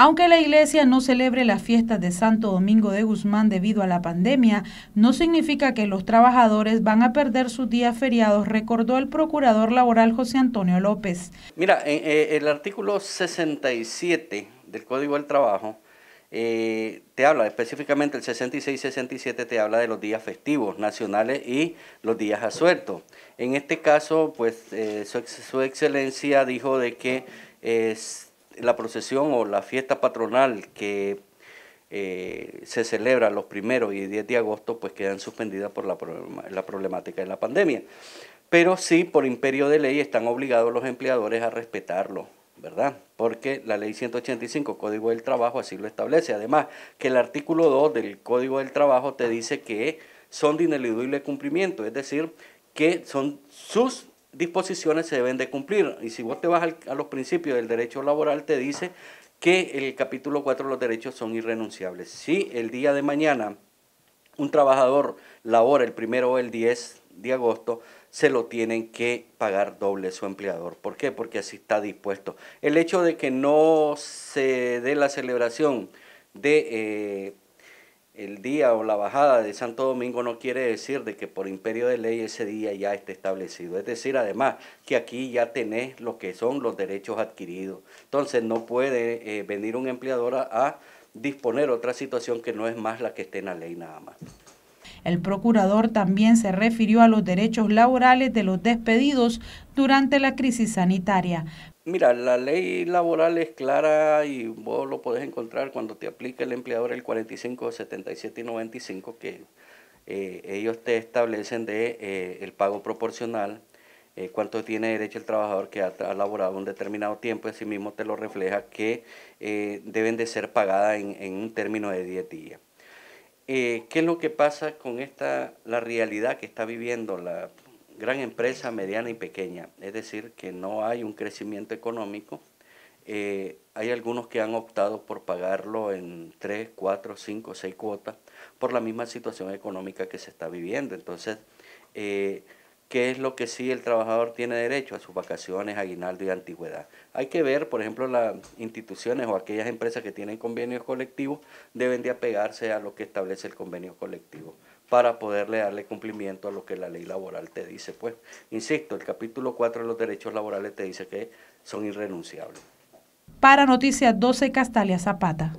Aunque la iglesia no celebre las fiestas de Santo Domingo de Guzmán debido a la pandemia, no significa que los trabajadores van a perder sus días feriados, recordó el procurador laboral José Antonio López. Mira, eh, eh, el artículo 67 del Código del Trabajo eh, te habla, específicamente el 66 y 67 te habla de los días festivos nacionales y los días a En este caso, pues su, su, excelencia dijo de que... es la procesión o la fiesta patronal que eh, se celebra los primeros y 10 de agosto, pues quedan suspendidas por la, la problemática de la pandemia. Pero sí, por imperio de ley, están obligados los empleadores a respetarlo, ¿verdad? Porque la ley 185, Código del Trabajo, así lo establece. Además, que el artículo 2 del Código del Trabajo te dice que son de ineludible cumplimiento, es decir, que son sus disposiciones se deben de cumplir. Y si vos te vas a los principios del derecho laboral, te dice que el capítulo 4 los derechos son irrenunciables. Si el día de mañana un trabajador labora el primero o el 10 de agosto, se lo tienen que pagar doble su empleador. ¿Por qué? Porque así está dispuesto. El hecho de que no se dé la celebración de... Eh, el día o la bajada de Santo Domingo no quiere decir de que por imperio de ley ese día ya esté establecido. Es decir, además, que aquí ya tenés lo que son los derechos adquiridos. Entonces no puede eh, venir un empleador a, a disponer otra situación que no es más la que esté en la ley nada más. El procurador también se refirió a los derechos laborales de los despedidos durante la crisis sanitaria, Mira, la ley laboral es clara y vos lo podés encontrar cuando te aplica el empleador el 45, 77 y 95, que eh, ellos te establecen de eh, el pago proporcional, eh, cuánto tiene derecho el trabajador que ha, laborado un determinado tiempo, y sí mismo te lo refleja que deben de ser pagadas en, en, un término de 10 días. ¿Qué es lo que pasa con esta, la realidad que está viviendo la gran empresa, mediana y pequeña. Es decir, que no hay un crecimiento económico. Eh, hay algunos que han optado por pagarlo en 3, 4, 5, 6 cuotas por la misma situación económica que se está viviendo. Entonces, eh, ¿qué es lo que sí el trabajador tiene derecho? A sus vacaciones, aguinaldo y antigüedad. Hay que ver, por ejemplo, las instituciones o aquellas empresas que tienen convenios colectivos deben de apegarse a lo que establece el convenio colectivo para poderle darle cumplimiento a lo que la ley laboral te dice. Pues, insisto, el capítulo 4 de los derechos laborales te dice que son irrenunciables. Para Noticias 12, Castalia Zapata.